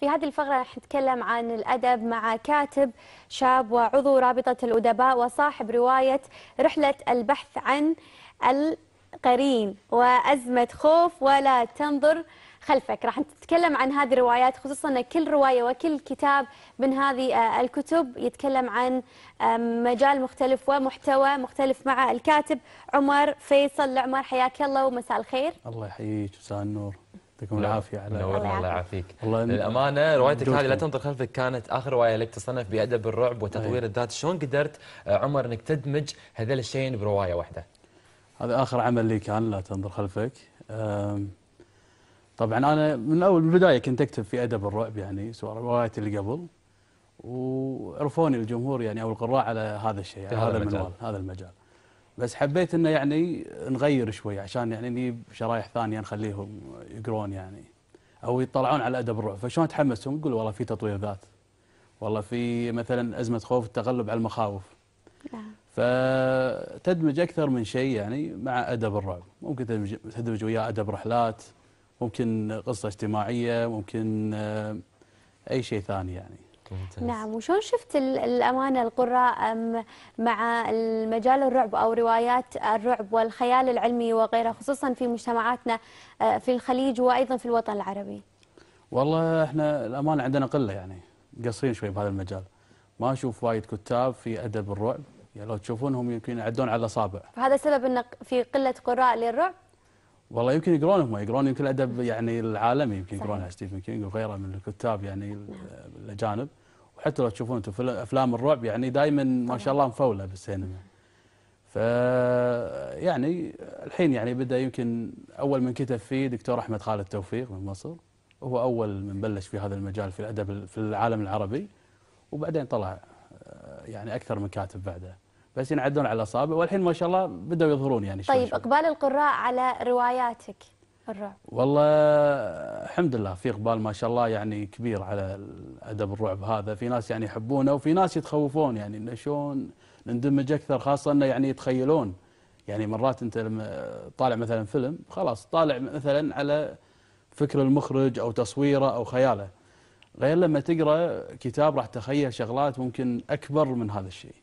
في هذه الفقرة راح نتكلم عن الأدب مع كاتب شاب وعضو رابطة الأدباء وصاحب رواية رحلة البحث عن القرين وأزمة خوف ولا تنظر خلفك راح نتكلم عن هذه الروايات خصوصا أن كل رواية وكل كتاب من هذه آه، الكتب يتكلم عن مجال مختلف ومحتوى مختلف مع الكاتب عمر فيصل العمر حياك الله ومساء الخير الله يحييك مساء النور يعطيكم نعم. العافيه على نورنا الله يعافيك والله للامانه روايتك هذه لا تنظر خلفك كانت اخر روايه لك تصنف بادب الرعب وتطوير أيه. طيب. الذات شلون قدرت آه، عمر انك تدمج هذول الشيئين بروايه واحده هذا اخر عمل لي كان لا تنظر خلفك طبعا انا من اول البدايه كنت اكتب في ادب الرعب يعني سواء روايتي اللي قبل وعرفوني الجمهور يعني او القراء على هذا الشيء على هذا المجال هذا المجال بس حبيت انه يعني نغير شوي عشان يعني نجيب شرايح ثانيه نخليهم يقرون يعني او يطلعون على ادب الرعب فشلون تحمسهم؟ نقول والله في تطوير ذات والله في مثلا ازمه خوف التغلب على المخاوف نعم فتدمج اكثر من شيء يعني مع ادب الرعب ممكن تدمج, تدمج وياه ادب رحلات ممكن قصه اجتماعيه ممكن آه، اي شيء ثاني يعني نعم وشون شفت الأمانة القراء مع المجال الرعب أو روايات الرعب والخيال العلمي وغيره خصوصا في مجتمعاتنا آه، في الخليج وأيضا في الوطن العربي والله احنا الأمانة عندنا قلة يعني قصرين شوي بهذا المجال ما أشوف وايد كتاب في أدب الرعب يعني لو تشوفونهم يمكن يعدون على الأصابع فهذا سبب أن في قلة قراء للرعب والله يمكن يقرون هم يقرون يمكن الادب يعني العالمي يمكن يقرونها ستيفن كينج وغيره من الكتاب يعني نعم. الاجانب وحتى لو تشوفون انتم افلام الرعب يعني دائما ما شاء الله مفوله بالسينما. نعم. ف يعني الحين يعني بدا يمكن اول من كتب فيه دكتور احمد خالد توفيق من مصر هو اول من بلش في هذا المجال في الادب في العالم العربي وبعدين طلع آه، يعني اكثر من كاتب بعده. بس ينعدون على الاصابع والحين ما شاء الله بداوا يظهرون يعني شوي طيب شوي. اقبال القراء على رواياتك الرعب والله الحمد لله في اقبال ما شاء الله يعني كبير على ادب الرعب هذا في ناس يعني يحبونه وفي ناس يتخوفون يعني انه شلون نندمج اكثر خاصه انه يعني يتخيلون يعني مرات انت لما طالع مثلا فيلم خلاص طالع مثلا على فكر المخرج او تصويره او خياله غير لما تقرا كتاب راح تخيل شغلات ممكن اكبر من هذا الشيء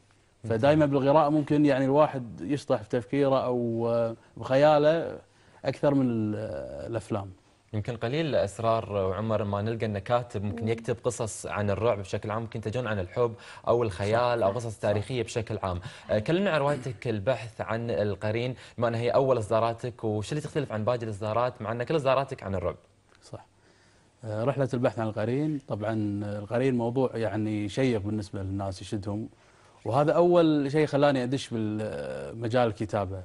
فدائما بالقراءة ممكن يعني الواحد يشطح في تفكيره أو آه، بخياله أكثر من آه، الأفلام يمكن قليل اسرار آه، وعمر ما نلقى ان كاتب ممكن يكتب قصص عن الرعب بشكل عام ممكن تجون عن الحب او الخيال او قصص تاريخيه بشكل عام كلمنا عن روايتك البحث عن القرين بما انها هي اول اصداراتك وش اللي تختلف عن باقي الاصدارات مع ان كل اصداراتك عن الرعب صح رحله البحث عن القرين طبعا القرين موضوع يعني شيق بالنسبه للناس يشدهم وهذا أول شيء خلاني أدش بالمجال الكتابة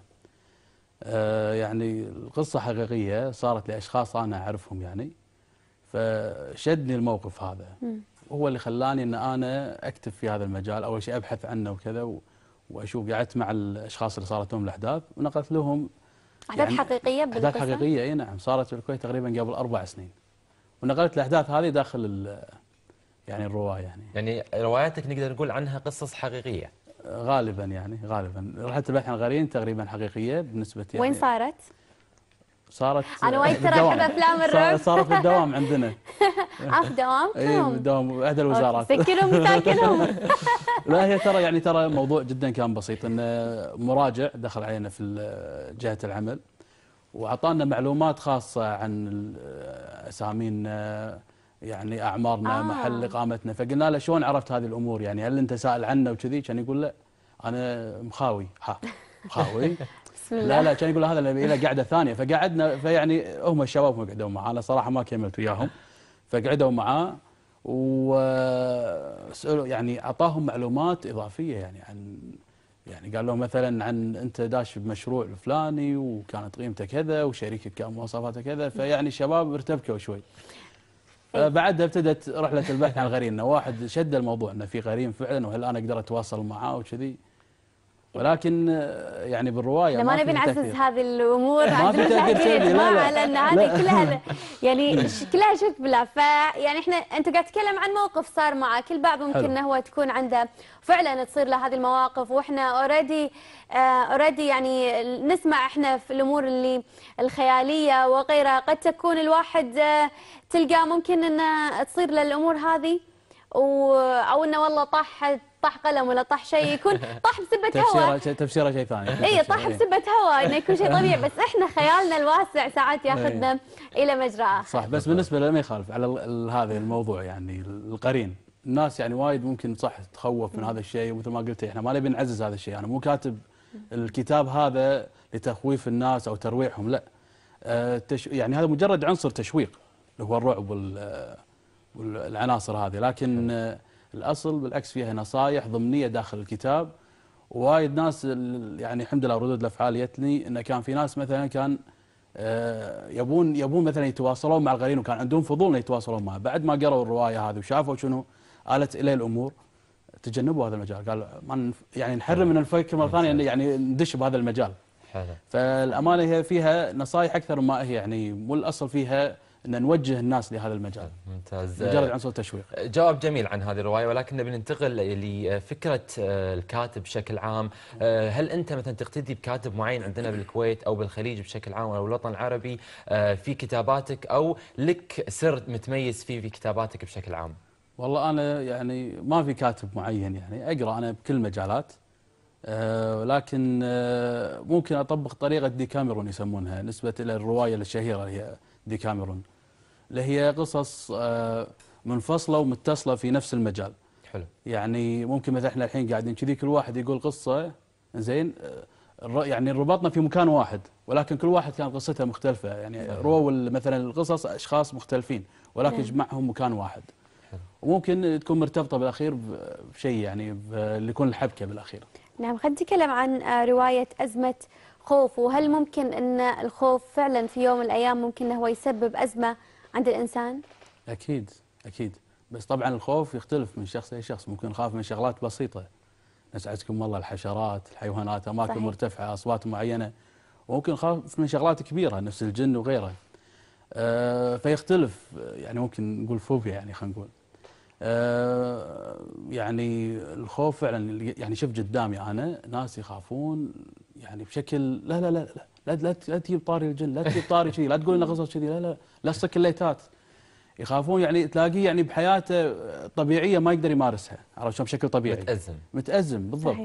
آه، يعني القصة حقيقية صارت لأشخاص أنا أعرفهم يعني فشدني الموقف هذا هو اللي خلاني أن أنا أكتب في هذا المجال أول شيء أبحث عنه وكذا وأشوف قعدت مع الأشخاص اللي صارت لهم الأحداث ونقلت لهم أحداث يعني حقيقية بالقصة؟ أحداث حقيقية أي نعم صارت في الكويت تقريبا قبل أربع سنين ونقلت الأحداث هذه داخل يعني الرواية يعني يعني رواياتك نقدر نقول عنها قصص حقيقية غالبا يعني غالبا رحلة البحث عن غرين تقريبا حقيقية بالنسبة يعني وين صارت؟ صارت انا وايد ترى احب افلام الرعب صارت بالدوام عندنا اف دوام اي دوام احدى الوزارات سكرهم ساكنهم لا هي ترى يعني ترى موضوع جدا كان بسيط انه مراجع دخل علينا في جهه العمل واعطانا معلومات خاصه عن اسامينا يعني اعمارنا آه. محل اقامتنا فقلنا له شلون عرفت هذه الامور يعني هل انت سائل عنا وكذي كان يقول لا انا مخاوي ها مخاوي لا لا كان يقول هذا نبي له قعده ثانيه فقعدنا فيعني هم الشباب ما قعدوا معاه انا صراحه ما كملت وياهم فقعدوا معاه وسالوا يعني اعطاهم معلومات اضافيه يعني عن يعني قال لهم مثلا عن انت داش بمشروع الفلاني وكانت قيمته كذا وشركه كان مواصفاته كذا فيعني الشباب ارتبكوا شوي آه، بعدها ابتدت رحله البحث عن غريمنا، واحد شد الموضوع انه في غريم فعلا وهل انا اقدر اتواصل معاه وكذي ولكن آه، يعني بالروايه ما, نبي نعزز هذه الامور عند المشاهدين تاثير لا لا لان هذه كلها يعني كلها شك بلا فيعني احنا انت قاعد تتكلم عن موقف صار معك البعض ممكن انه هو تكون عنده فعلا تصير له هذه المواقف واحنا اوريدي اوريدي آه، يعني نسمع احنا في الامور اللي الخياليه وغيرها قد تكون الواحد آه، تلقاه ممكن انه تصير له الامور هذه و... او انه والله طاح طاح قلم ولا طاح شيء يكون طاح بسبه هواء تفسيره شيء ثاني اي طاح بسبه هواء انه يكون شيء طبيعي بس احنا خيالنا الواسع ساعات إيه. ياخذنا الى مجرى اخر صح بس بالنسبه لما يخالف على هذا الموضوع يعني القرين الناس يعني وايد ممكن صح تخوف من هذا الشيء ومثل ما قلت احنا ما نبي نعزز هذا الشيء انا مو كاتب الكتاب هذا لتخويف الناس او ترويعهم لا آه، يعني هذا مجرد عنصر تشويق اللي هو الرعب وال والعناصر هذه لكن الأصل بالعكس فيها نصائح ضمنية داخل الكتاب وايد ناس يعني الحمد لله ردود الافعال جتني انه كان في ناس مثلا كان آه، يبون يبون مثلا يتواصلون مع الغرين وكان عندهم فضول يتواصلون معه بعد ما قروا الروايه هذه وشافوا شنو آلت اليه الامور تجنبوا هذا المجال قال ما يعني نحرم من الفكر مره ثانيه يعني ندش بهذا المجال حلو فالامانه هي فيها نصائح اكثر ما هي يعني مو الاصل فيها أن نوجه الناس لهذا المجال ممتاز مجال العنصر التشويق آه، جواب جميل عن هذه الرواية ولكن نبي ننتقل لفكرة آه، الكاتب بشكل عام آه، هل أنت مثلا تقتدي بكاتب معين عندنا بالكويت أو بالخليج بشكل عام أو الوطن العربي في كتاباتك أو لك سر متميز فيه في كتاباتك بشكل عام والله أنا يعني ما في كاتب معين يعني أقرأ أنا بكل المجالات أه لكن أه ممكن أطبق طريقة ديكاميرون يسمونها نسبة إلى الرواية الشهيرة هي دي كاميرون اللي هي قصص آه، منفصلة ومتصلة في نفس المجال حلو يعني ممكن مثلا احنا الحين قاعدين كذي كل واحد يقول قصة زين آه، يعني ربطنا في مكان واحد ولكن كل واحد كان قصته مختلفة يعني رووا مثلا القصص أشخاص مختلفين ولكن نعم. جمعهم مكان واحد وممكن تكون مرتبطة بالأخير بشيء يعني اللي يكون الحبكة بالأخير نعم خلينا نتكلم عن آه، رواية أزمة الخوف وهل ممكن أن الخوف فعلا في يوم من الأيام ممكن هو يسبب أزمة عند الإنسان؟ أكيد أكيد بس طبعا الخوف يختلف من شخص لشخص ممكن نخاف من شغلات بسيطة نسعدكم الله الحشرات الحيوانات أماكن صحيح. مرتفعة أصوات معينة وممكن نخاف من شغلات كبيرة نفس الجن وغيره أه فيختلف يعني ممكن نقول فوبيا يعني خلينا نقول أه يعني الخوف فعلا يعني شفت قدامي انا ناس يخافون يعني بشكل لا لا لا لا لا, لا, لا تجيب طاري الجن لا تجيب طاري كذي لا تقول انه قصص كذي لا لا لا تصك الليتات يخافون يعني تلاقيه يعني بحياته طبيعيه ما يقدر يمارسها عرفت شلون بشكل طبيعي متازم متازم بالضبط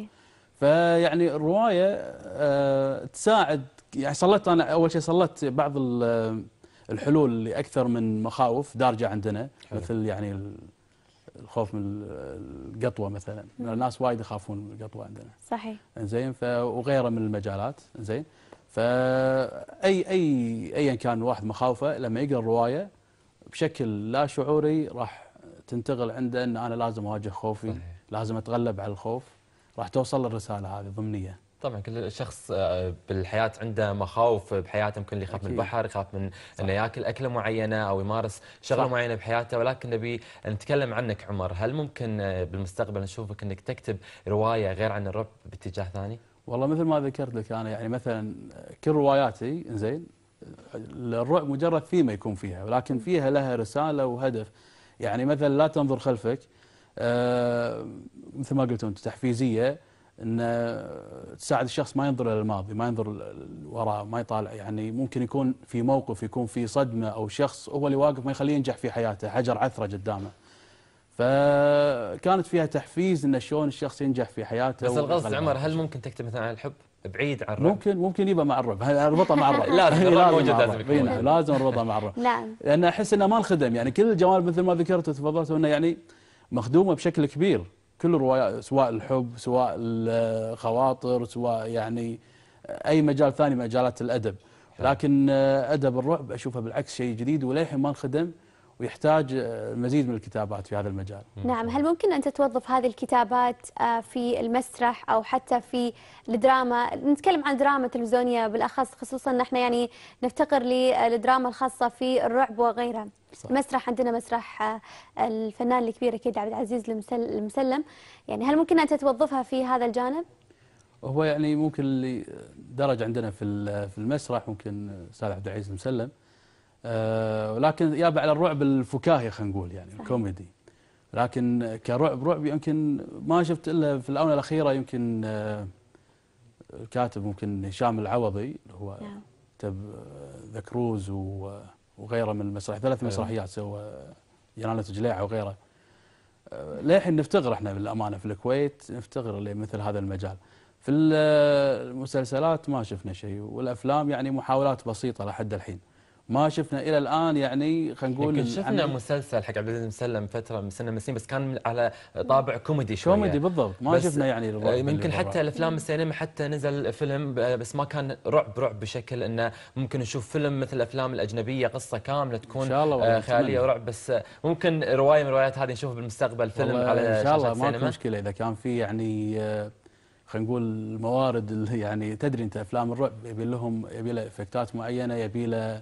فيعني الروايه أه تساعد يعني صليت انا اول شيء صليت بعض الحلول لاكثر من مخاوف دارجه عندنا مثل يعني الخوف من القطوه مثلا مم. الناس وايد يخافون من القطوه عندنا صحيح زين ف وغيره من المجالات زين فاي اي ايا كان واحد مخاوفه لما يقرا الروايه بشكل لا شعوري راح تنتقل عنده ان انا لازم اواجه خوفي صحيح. لازم اتغلب على الخوف راح توصل الرساله هذه ضمنيه طبعا كل شخص آه، بالحياه عنده مخاوف بحياته يمكن اللي يخاف من البحر يخاف من انه ياكل اكله معينه او يمارس شغله صح. معينه بحياته ولكن نبي نتكلم عنك عمر هل ممكن آه، بالمستقبل نشوفك انك تكتب روايه غير عن الرعب باتجاه ثاني؟ والله مثل ما ذكرت لك انا يعني مثلا كل رواياتي زين الرعب مجرد فيما يكون فيها ولكن فيها لها رساله وهدف يعني مثلا لا تنظر خلفك آه، مثل ما قلت انت تحفيزيه ان آه، تساعد الشخص ما ينظر الى الماضي ما ينظر وراء ما يطالع يعني ممكن يكون في موقف يكون في صدمه او شخص هو اللي واقف ما يخليه ينجح في حياته حجر عثره قدامه فكانت فيها تحفيز ان شلون الشخص ينجح في حياته بس الغرض عمر هل ممكن تكتب مثلا عن الحب بعيد عن الرب ممكن ممكن يبقى مع الرب اربطه مع الرب لازم موجود لازم يكون إيه، لازم اربطه مع الرب نعم لان احس انه ما انخدم يعني كل الجمال مثل ما ذكرت وتفضلت انه يعني مخدومه بشكل كبير كل الروايات سواء الحب سواء الخواطر سواء يعني اي مجال ثاني مجالات الادب لكن آه، ادب الرعب اشوفه بالعكس شيء جديد وللحين ما انخدم ويحتاج المزيد آه، من الكتابات في هذا المجال نعم هل ممكن أن تتوظف هذه الكتابات آه، في المسرح أو حتى في الدراما نتكلم عن دراما تلفزيونية بالأخص خصوصا نحن يعني نفتقر للدراما آه، الخاصة في الرعب وغيرها صح. المسرح عندنا مسرح الفنان الكبير أكيد عبد العزيز المسلم يعني هل ممكن أن تتوظفها في هذا الجانب؟ هو يعني ممكن اللي درج عندنا في في المسرح ممكن استاذ عبد العزيز المسلم ولكن آه، يابع على الرعب الفكاهي خلينا نقول يعني الكوميدي لكن كرعب رعب يمكن ما شفت الا في الاونه الاخيره يمكن الكاتب آه، ممكن هشام العوضي اللي هو نعم. كتب آه، ذا كروز وغيره من المسرح ثلاث أيوة. مسرحيات سوى جنانة جليعة وغيره للحين نفتقر احنا بالامانه في الكويت نفتقر لمثل هذا المجال في المسلسلات ما شفنا شيء والافلام يعني محاولات بسيطه لحد الحين ما شفنا الى الان يعني خلينا نقول شفنا يعني مسلسل حق عبد العزيز مسلم فتره من سنه من سنين بس كان على طابع كوميدي شويه كوميدي بالضبط ما شفنا يعني آه، يمكن حتى الافلام السينما حتى نزل فيلم آه، بس ما كان رعب رعب بشكل انه ممكن نشوف فيلم مثل الافلام الاجنبيه قصه كامله تكون إن شاء الله آه، خياليه ورعب بس ممكن روايه من الروايات هذه نشوفها بالمستقبل فيلم على ان شاء الله ما في مشكله اذا كان في يعني خلينا نقول اللي يعني تدري انت افلام الرعب يبي لهم يبي له افكتات معينه يبي له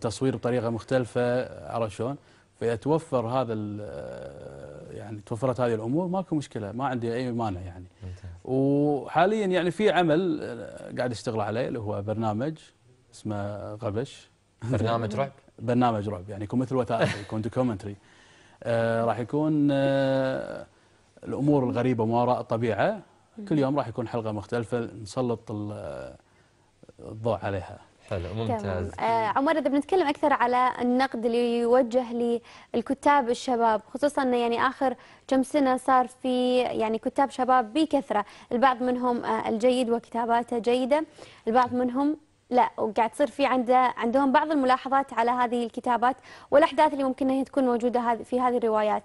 تصوير بطريقه مختلفه عرفت شلون؟ فاذا توفر هذا آه، يعني توفرت هذه الامور ماكو مشكله ما عندي اي مانع يعني. وحاليا يعني في عمل آه، قاعد اشتغل عليه اللي هو برنامج اسمه غبش برنامج رعب؟ برنامج رعب يعني يكون مثل وثائقي يكون دوكيومنتري آه راح يكون آه الامور الغريبه ما وراء الطبيعه كل يوم راح يكون حلقه مختلفه نسلط آه، الضوء عليها. حلو ممتاز آه عمر اذا بنتكلم اكثر على النقد اللي يوجه للكتاب الشباب خصوصا يعني اخر كم سنه صار في يعني كتاب شباب بكثره البعض منهم آه الجيد وكتاباته جيده البعض منهم لا وقاعد تصير في عنده عندهم بعض الملاحظات على هذه الكتابات والاحداث اللي ممكن هي تكون موجوده في هذه الروايات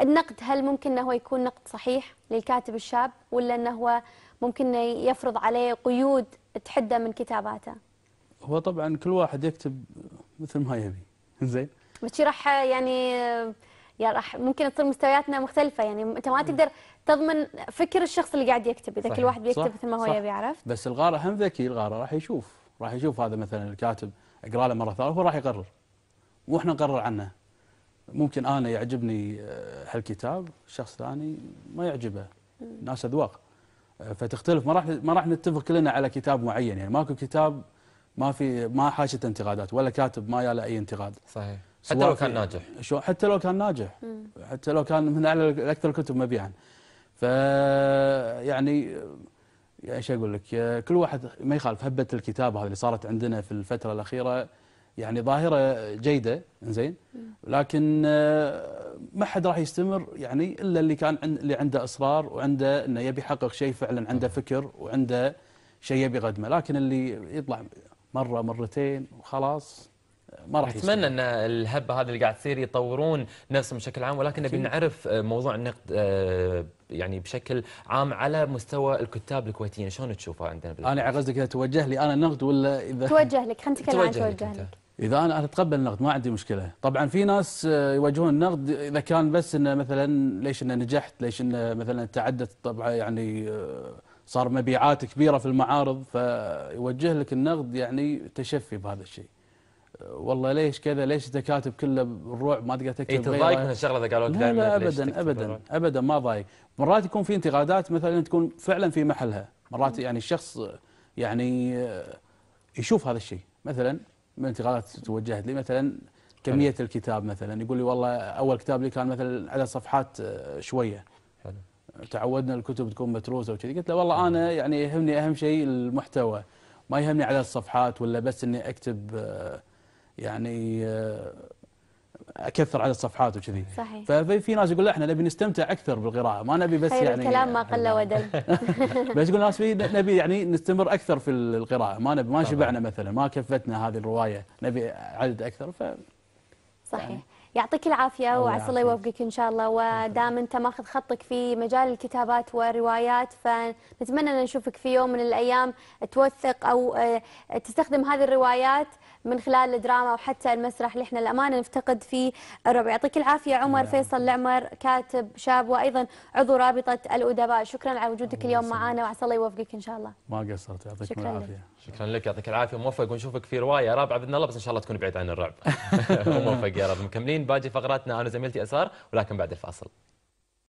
النقد هل ممكن انه يكون نقد صحيح للكاتب الشاب ولا انه هو ممكن يفرض عليه قيود تحده من كتاباته هو طبعا كل واحد يكتب مثل ما يبي زين بس راح يعني يا راح ممكن تصير مستوياتنا مختلفة يعني انت ما تقدر تضمن فكر الشخص اللي قاعد يكتب اذا صحيح. كل واحد بيكتب مثل ما هو يبي عرفت بس الغارة هم ذكي الغارة راح يشوف راح يشوف هذا مثلا الكاتب اقرا له مرة ثانية هو راح يقرر واحنا نقرر عنه ممكن انا يعجبني آه، هالكتاب شخص ثاني ما يعجبه ناس اذواق آه، فتختلف ما راح ما راح نتفق كلنا على كتاب معين يعني ماكو كتاب ما في ما حاشت انتقادات ولا كاتب ما ياله اي انتقاد صحيح حتى لو كان ناجح شو حتى لو كان ناجح مم. حتى لو كان من اعلى اكثر الكتب مبيعا ف يعني ايش اقول لك كل واحد ما يخالف هبه الكتابه هذه اللي صارت عندنا في الفتره الاخيره يعني ظاهره جيده زين لكن آه، ما حد راح يستمر يعني الا اللي كان اللي عنده اصرار وعنده انه يبي يحقق شيء فعلا عنده فكر وعنده شيء يبي يقدمه لكن اللي يطلع مرة مرتين وخلاص ما راح اتمنى ان الهبه هذه اللي قاعد تصير يطورون نفسهم بشكل عام ولكن نبي نعرف آه، موضوع النقد آه، يعني بشكل عام على مستوى الكتاب الكويتيين شلون تشوفه عندنا انا قصدك اذا توجه لي انا نقد ولا اذا توجه لك خلينا نتكلم عن توجه لك, لك. اذا انا اتقبل النقد ما عندي مشكله طبعا في ناس آه، يواجهون النقد اذا كان بس انه مثلا ليش انه نجحت ليش انه مثلا تعدت طبعا يعني صار مبيعات كبيرة في المعارض فيوجه لك النقد يعني تشفي بهذا الشيء أه، والله ليش كذا ليش انت كاتب كله بالروع ما تقدر تكتب اي تضايق من الشغله اذا قالوا لك لا لا ابدا ابدا ابدا ما ضايق مرات يكون في انتقادات مثلا تكون فعلا في محلها مرات يعني الشخص يعني أه، يشوف هذا الشيء مثلا من انتقادات توجهت لي مثلا كميه الكتاب مثلا يقول لي والله اول كتاب لي كان مثلا عدد صفحات أه، شويه حلو. تعودنا الكتب تكون متروسه وكذي قلت له والله انا يعني يهمني اهم شيء المحتوى ما يهمني على الصفحات ولا بس اني اكتب آه، يعني آه، اكثر على الصفحات وكذي صحيح ففي ناس يقول لا احنا نبي نستمتع اكثر بالقراءه ما نبي بس خير يعني الكلام ما قل آه، ودل بس يقول ناس نبي يعني نستمر اكثر في القراءه ما نبي ما شبعنا مثلا ما كفتنا هذه الروايه نبي عدد اكثر ف صحيح يعني يعطيك العافية وعسى الله يوفقك إن شاء الله ودام أنت ماخذ خطك في مجال الكتابات والروايات فنتمنى أن نشوفك في يوم من الأيام توثق أو آه، تستخدم هذه الروايات من خلال الدراما وحتى المسرح اللي احنا الأمانة نفتقد فيه الربع يعطيك العافية عمر فيصل العمر كاتب شاب وأيضا عضو رابطة الأدباء شكرا على وجودك اليوم معنا وعسى الله يوفقك إن شاء الله ما قصرت يعطيك العافية شكرا لك يعطيك العافيه وموفق ونشوفك في روايه رابعه باذن الله بس ان شاء الله تكون بعيد عن الرعب موفق يا رب مكملين باقي فقراتنا انا زميلتي اسار ولكن بعد الفاصل